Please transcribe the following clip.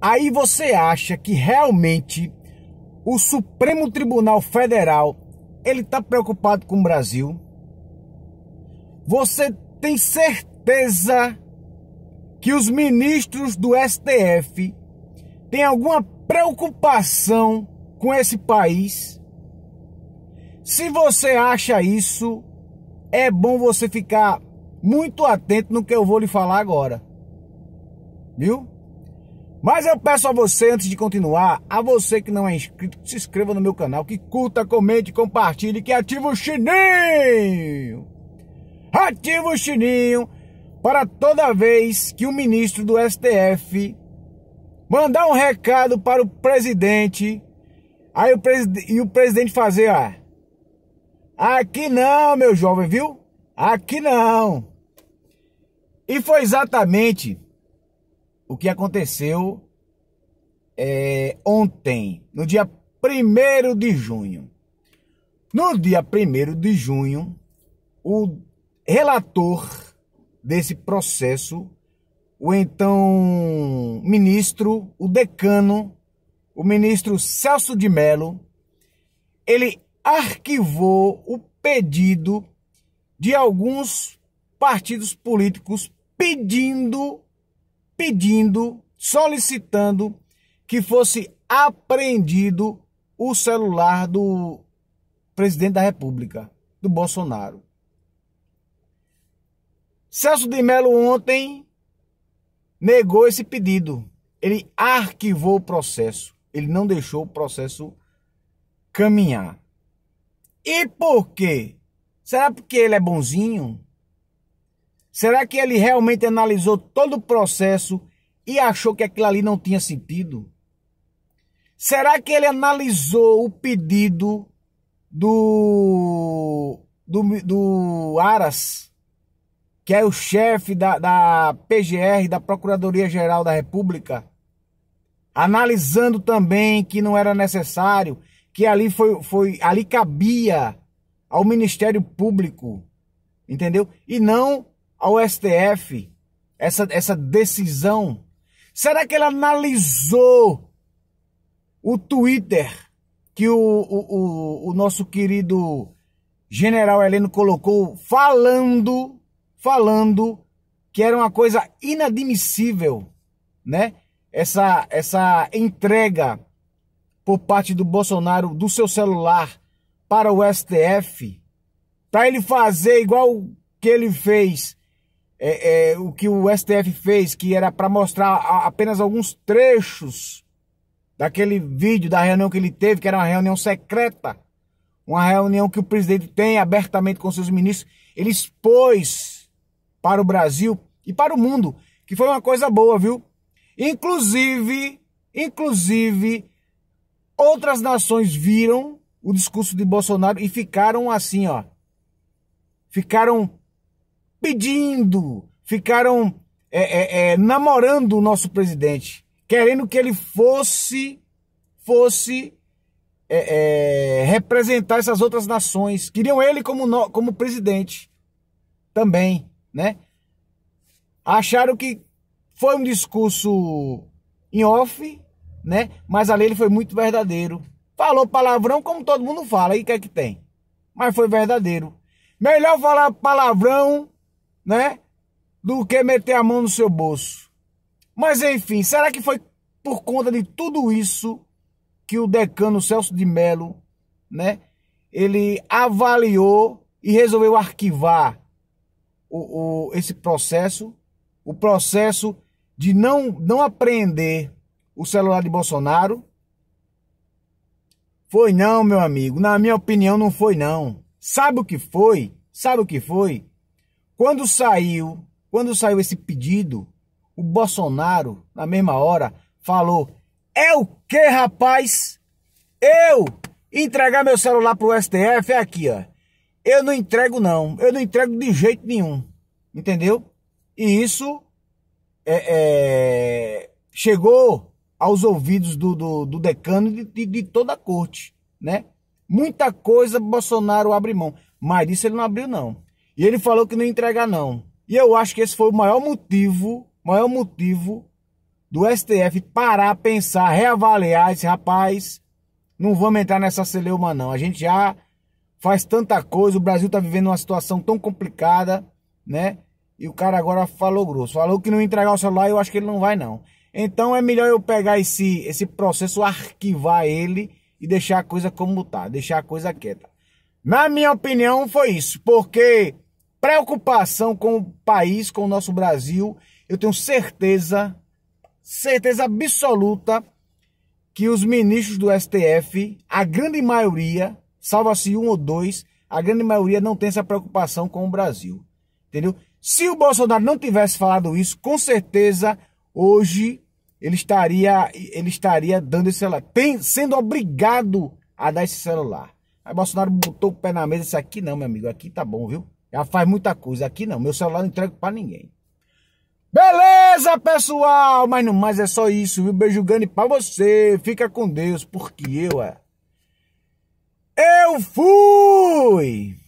aí você acha que realmente o Supremo Tribunal Federal ele está preocupado com o Brasil? Você tem certeza que os ministros do STF têm alguma preocupação com esse país? Se você acha isso, é bom você ficar muito atento no que eu vou lhe falar agora. Viu? Mas eu peço a você, antes de continuar, a você que não é inscrito, que se inscreva no meu canal, que curta, comente, compartilhe, que ative o sininho! Ative o sininho para toda vez que o ministro do STF mandar um recado para o presidente, aí o presid e o presidente fazer, ó. Aqui não, meu jovem, viu? Aqui não. E foi exatamente o que aconteceu é, ontem, no dia 1 de junho. No dia 1 de junho, o relator desse processo, o então ministro, o decano, o ministro Celso de Mello, ele arquivou o pedido de alguns partidos políticos pedindo pedindo, solicitando que fosse apreendido o celular do presidente da República, do Bolsonaro. Celso de Mello ontem negou esse pedido. Ele arquivou o processo. Ele não deixou o processo caminhar. E por quê? Será porque ele é bonzinho? Será que ele realmente analisou todo o processo e achou que aquilo ali não tinha sentido? Será que ele analisou o pedido do, do, do Aras, que é o chefe da, da PGR, da Procuradoria-Geral da República, analisando também que não era necessário, que ali foi, foi ali cabia ao Ministério Público, entendeu? E não ao STF essa, essa decisão? Será que ele analisou o Twitter que o, o, o, o nosso querido general Heleno colocou falando, falando que era uma coisa inadmissível, né? Essa, essa entrega por parte do Bolsonaro do seu celular para o STF, para ele fazer igual que ele fez é, é, o que o STF fez, que era para mostrar a, apenas alguns trechos daquele vídeo da reunião que ele teve, que era uma reunião secreta, uma reunião que o presidente tem abertamente com seus ministros, ele expôs para o Brasil e para o mundo, que foi uma coisa boa, viu? Inclusive, inclusive outras nações viram o discurso de Bolsonaro e ficaram assim, ó. Ficaram pedindo, ficaram é, é, é, namorando o nosso presidente, querendo que ele fosse, fosse é, é, representar essas outras nações. Queriam ele como, no, como presidente também, né? Acharam que foi um discurso em off, né? Mas ali ele foi muito verdadeiro. Falou palavrão como todo mundo fala, e o que é que tem? Mas foi verdadeiro. Melhor falar palavrão né? Do que meter a mão no seu bolso. Mas enfim, será que foi por conta de tudo isso que o decano Celso de Mello, né? Ele avaliou e resolveu arquivar o, o, esse processo, o processo de não, não apreender o celular de Bolsonaro. Foi não, meu amigo. Na minha opinião, não foi não. Sabe o que foi? Sabe o que foi? Quando saiu, quando saiu esse pedido, o Bolsonaro, na mesma hora, falou: "É o que, rapaz? Eu entregar meu celular pro STF é aqui, ó. Eu não entrego não, eu não entrego de jeito nenhum." Entendeu? E isso é, é, chegou aos ouvidos do, do, do decano de, de, de, toda a corte, né? Muita coisa Bolsonaro abre mão, mas disso ele não abriu não. E ele falou que não ia entregar não. E eu acho que esse foi o maior motivo, maior motivo do STF parar, pensar, reavaliar esse rapaz. Não vamos entrar nessa celeuma não. A gente já faz tanta coisa, o Brasil tá vivendo uma situação tão complicada, né? E o cara agora falou grosso, falou que não ia entregar o celular, eu acho que ele não vai não. Então é melhor eu pegar esse esse processo, arquivar ele e deixar a coisa como tá, deixar a coisa quieta. Na minha opinião foi isso, porque preocupação com o país, com o nosso Brasil, eu tenho certeza, certeza absoluta, que os ministros do STF, a grande maioria, salvo se um ou dois, a grande maioria não tem essa preocupação com o Brasil. Entendeu? Se o Bolsonaro não tivesse falado isso, com certeza hoje ele estaria, ele estaria dando esse celular, tem, sendo obrigado a dar esse celular. Aí Bolsonaro botou o pé na mesa e disse: aqui não, meu amigo, aqui tá bom, viu? Já faz muita coisa. Aqui não, meu celular não entrego para ninguém. Beleza, pessoal? Mas no mais é só isso, viu? Beijo grande pra você. Fica com Deus, porque eu é. Eu fui!